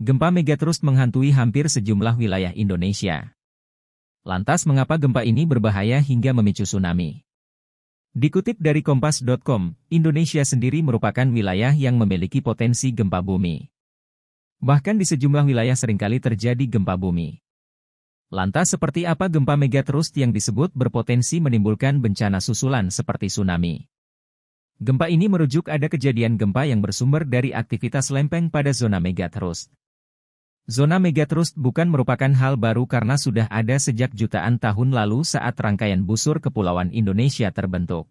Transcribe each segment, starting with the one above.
Gempa mega menghantui hampir sejumlah wilayah Indonesia. Lantas mengapa gempa ini berbahaya hingga memicu tsunami? Dikutip dari Kompas.com, Indonesia sendiri merupakan wilayah yang memiliki potensi gempa bumi. Bahkan di sejumlah wilayah seringkali terjadi gempa bumi. Lantas seperti apa gempa mega yang disebut berpotensi menimbulkan bencana susulan seperti tsunami? Gempa ini merujuk ada kejadian gempa yang bersumber dari aktivitas lempeng pada zona megatrust. Zona megatrust bukan merupakan hal baru karena sudah ada sejak jutaan tahun lalu saat rangkaian busur kepulauan Indonesia terbentuk.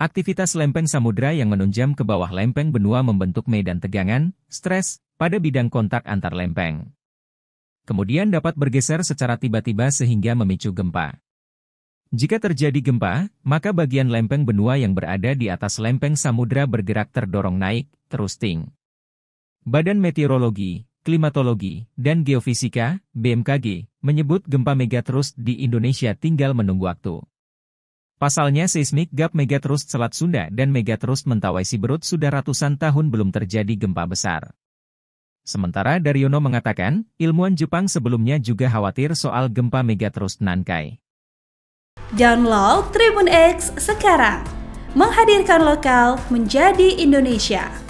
Aktivitas lempeng samudera yang menunjam ke bawah lempeng benua membentuk medan tegangan, stres, pada bidang kontak antar lempeng. Kemudian dapat bergeser secara tiba-tiba sehingga memicu gempa. Jika terjadi gempa, maka bagian lempeng benua yang berada di atas lempeng samudera bergerak terdorong naik, terus ting. Badan Meteorologi Klimatologi, dan Geofisika, BMKG, menyebut gempa megatrust di Indonesia tinggal menunggu waktu. Pasalnya seismik gap megatrust Selat Sunda dan megatrust Mentawai Siberut sudah ratusan tahun belum terjadi gempa besar. Sementara Daryono mengatakan, ilmuwan Jepang sebelumnya juga khawatir soal gempa megatrust Nankai. Download Tribun X sekarang, menghadirkan lokal menjadi Indonesia.